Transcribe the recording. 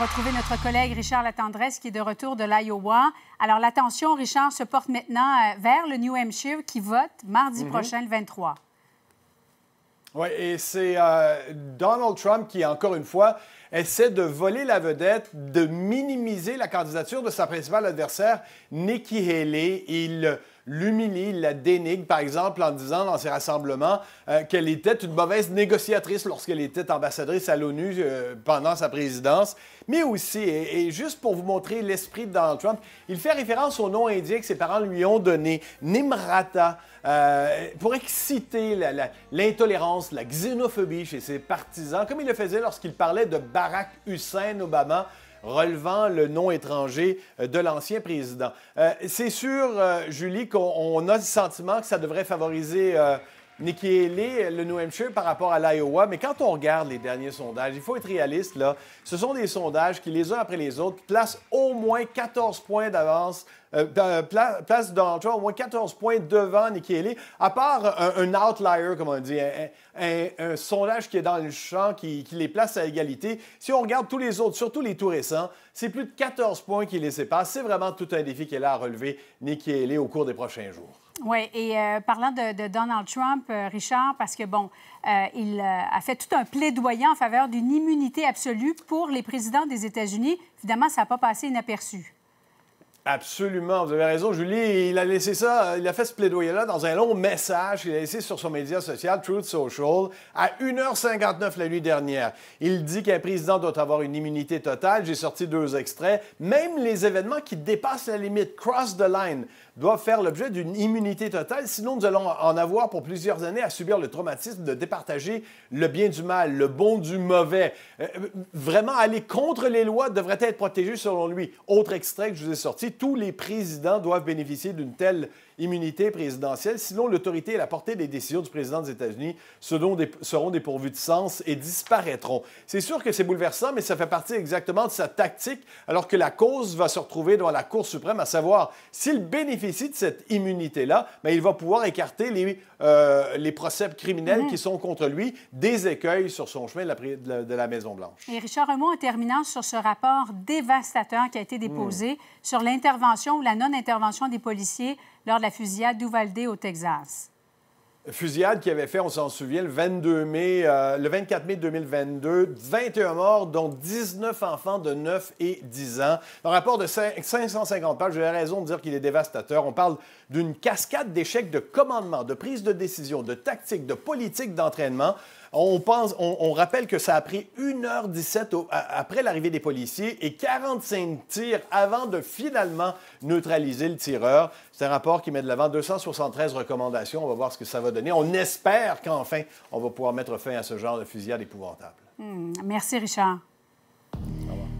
retrouver notre collègue Richard Latendresse qui est de retour de l'Iowa. Alors, l'attention, Richard, se porte maintenant euh, vers le New Hampshire qui vote mardi mhm. prochain, le 23. Oui, et c'est euh, Donald Trump qui, encore une fois, essaie de voler la vedette, de minimiser la candidature de sa principale adversaire, Nikki Haley. Il l'humilie, la dénigre, par exemple, en disant dans ses rassemblements euh, qu'elle était une mauvaise négociatrice lorsqu'elle était ambassadrice à l'ONU euh, pendant sa présidence. Mais aussi, et, juste pour vous montrer l'esprit de Donald Trump, il fait référence au nom indien que ses parents lui ont donné, Nimrata, euh, pour exciter l'intolérance, la, la xénophobie chez ses partisans, comme il le faisait lorsqu'il parlait de Barack Hussein Obama relevant le nom étranger euh, de l'ancien président. Euh, c'est sûr, euh, Julie, qu'on a le sentiment que ça devrait favoriser Nikki Haley, le New Hampshire par rapport à l'Iowa, mais quand on regarde les derniers sondages, il faut être réaliste là, ce sont des sondages qui les uns après les autres placent au moins 14 points d'avance euh, euh, place au moins 14 points devant Nikki Haley, à part un, outlier, comme on dit, un, sondage qui est dans le champ, qui, les place à égalité. Si on regarde tous les autres, surtout les tout récents, c'est plus de 14 points qui les séparent. C'est vraiment tout un défi qu'elle a à relever, Nikki Haley, au cours des prochains jours. Oui, et euh, parlant de, Donald Trump, euh, Richard, parce que, bon, euh, il a fait tout un plaidoyer en faveur d'une immunité absolue pour les présidents des États-Unis. Évidemment, ça n'a pas passé inaperçu. Absolument, vous avez raison, Julie. Il a laissé ça, il a fait ce plaidoyer-là dans un long message qu'il a laissé sur son média social, Truth Social, à 1h59 la nuit dernière. Il dit qu'un président doit avoir une immunité totale. J'ai sorti deux extraits. Même les événements qui dépassent la limite, cross the line, doivent faire l'objet d'une immunité totale, sinon nous allons en avoir pour plusieurs années à subir le traumatisme de départager le bien du mal, le bon du mauvais. Euh, euh, vraiment, aller contre les lois devrait être protégé selon lui. Autre extrait que je vous ai sorti, tous les présidents doivent bénéficier d'une telle immunité présidentielle, sinon l'autorité et la portée des décisions du président des États-Unis seront, seront dépourvues de sens et disparaîtront. C'est sûr que c'est bouleversant, mais ça fait partie exactement de sa tactique, alors que la cause va se retrouver devant la Cour suprême, à savoir s'il bénéficie de cette immunité-là, mais ben, il va pouvoir écarter les, euh, procès criminels mm. qui sont contre lui, des écueils sur son chemin de la, Maison-Blanche. Et Richard, un en terminant sur ce rapport dévastateur qui a été déposé mm. sur l'intervention ou la non-intervention des policiers lors de la fusillade d'Uvalde au Texas fusillade qui avait fait, on s'en souvient, le, 22 mai, euh, le 24 mai 2022. 21 morts, dont 19 enfants de 9 et 10 ans. Un rapport de 550 pages, j'ai raison de dire qu'il est dévastateur. On parle d'une cascade d'échecs de commandement, de prise de décision, de tactique, de politique d'entraînement. On, pense, on, rappelle que ça a pris 1h17 après l'arrivée des policiers et 45 tirs avant de finalement neutraliser le tireur. C'est un rapport qui met de l'avant 273 recommandations. On va voir ce que ça va donner. On espère qu'enfin, on va pouvoir mettre fin à ce genre de fusillade épouvantable. Hmm. Merci, Richard.